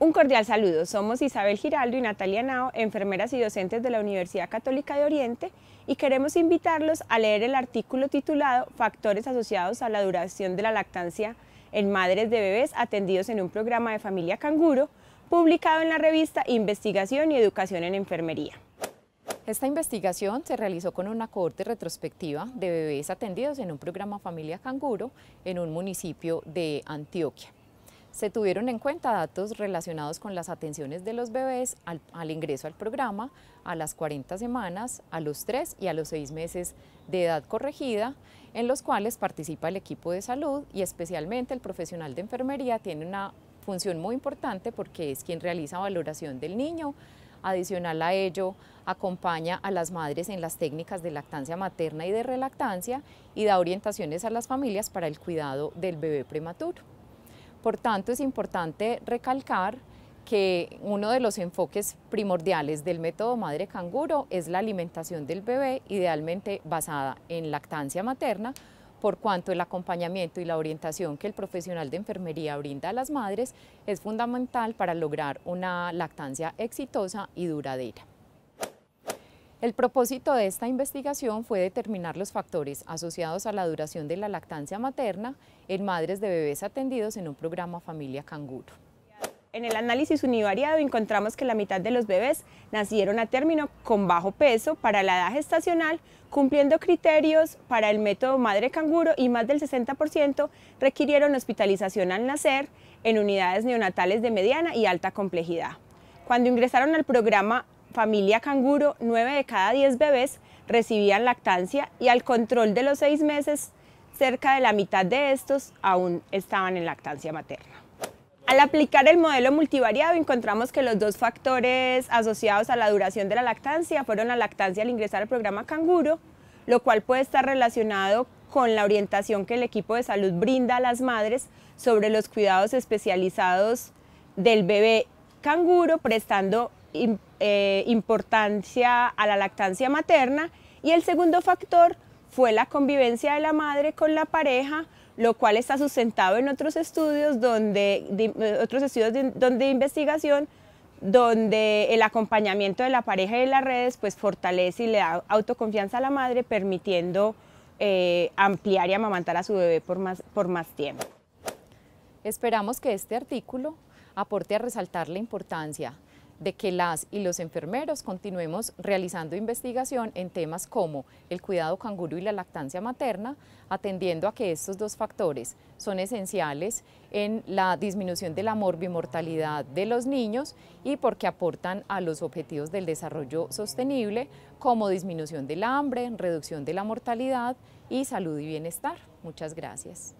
Un cordial saludo. Somos Isabel Giraldo y Natalia Nao, enfermeras y docentes de la Universidad Católica de Oriente, y queremos invitarlos a leer el artículo titulado Factores asociados a la duración de la lactancia en madres de bebés atendidos en un programa de familia canguro, publicado en la revista Investigación y Educación en Enfermería. Esta investigación se realizó con una cohorte retrospectiva de bebés atendidos en un programa Familia Canguro en un municipio de Antioquia se tuvieron en cuenta datos relacionados con las atenciones de los bebés al, ingreso al programa, a las 40 semanas, a los 3 y a los 6 meses de edad corregida, en los cuales participa el equipo de salud y especialmente el profesional de enfermería tiene una función muy importante porque es quien realiza valoración del niño. Adicional a ello, acompaña a las madres en las técnicas de lactancia materna y de relactancia y da orientaciones a las familias para el cuidado del bebé prematuro. Por tanto, es importante recalcar que uno de los enfoques primordiales del método madre canguro es la alimentación del bebé, idealmente basada en lactancia materna, por cuanto el acompañamiento y la orientación que el profesional de enfermería brinda a las madres es fundamental para lograr una lactancia exitosa y duradera. El propósito de esta investigación fue determinar los factores asociados a la duración de la lactancia materna en madres de bebés atendidos en un programa Familia Canguro. En el análisis univariado encontramos que la mitad de los bebés nacieron a término con bajo peso para la edad gestacional, cumpliendo criterios para el método madre canguro y más del 60% requirieron hospitalización al nacer en unidades neonatales de mediana y alta complejidad. Cuando ingresaron al programa familia canguro, 9 de cada 10 bebés recibían lactancia y al control de los 6 meses, cerca de la mitad de estos aún estaban en lactancia materna. Al aplicar el modelo multivariado encontramos que los dos factores asociados a la duración de la lactancia fueron la lactancia al ingresar al programa Canguro, lo cual puede estar relacionado con la orientación que el equipo de salud brinda a las madres sobre los cuidados especializados del bebé canguro, prestando eh, importancia a la lactancia materna y el segundo factor fue la convivencia de la madre con la pareja, lo cual está sustentado en otros estudios donde otros estudios donde investigación donde el acompañamiento de la pareja y de las redes pues fortalece y le da autoconfianza a la madre permitiendo eh, ampliar y amamantar a su bebé por más, por más tiempo. Esperamos que este artículo aporte a resaltar la importancia de que las y los enfermeros continuemos realizando investigación en temas como el cuidado canguro y la lactancia materna, atendiendo a que estos dos factores son esenciales en la disminución de la morbimortalidad de los niños y porque aportan a los objetivos del desarrollo sostenible como disminución del hambre, reducción de la mortalidad y salud y bienestar. Muchas gracias.